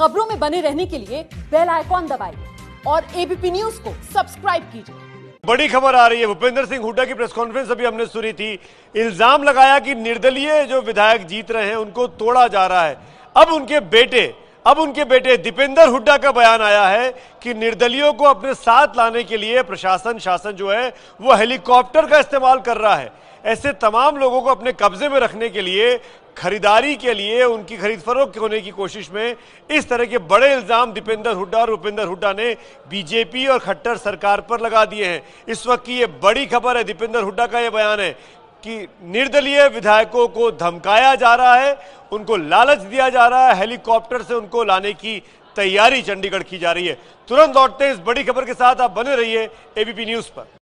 खबरों में बने रहने के लिए बेल आइकॉन दबाइए और एबीपी न्यूज को सब्सक्राइब कीजिए बड़ी खबर आ रही है भूपेंद्र सिंह हुड्डा की प्रेस कॉन्फ्रेंस अभी हमने सुनी थी इल्जाम लगाया कि निर्दलीय जो विधायक जीत रहे हैं उनको तोड़ा जा रहा है अब उनके बेटे अब उनके बेटे दीपेंद्र हुड्डा का बयान आया है कि निर्दलियों को अपने साथ लाने के लिए प्रशासन शासन जो है वो हेलीकॉप्टर का इस्तेमाल कर रहा है ऐसे तमाम लोगों को अपने कब्जे में रखने के लिए खरीदारी के लिए उनकी खरीद फरोख्त होने की कोशिश में इस तरह के बड़े इल्ज़ाम दीपेंद्र हुड्डा और उपेंद्र हुड्डा ने बीजेपी और खट्टर सरकार पर लगा दिए हैं इस वक्त की ये बड़ी खबर है दीपेंद्र हुड्डा का ये बयान है कि निर्दलीय विधायकों को धमकाया जा रहा है उनको लालच दिया जा रहा है हेलीकॉप्टर से उनको लाने की तैयारी चंडीगढ़ की जा रही है तुरंत लौटते इस बड़ी खबर के साथ आप बने रहिए एबीपी न्यूज पर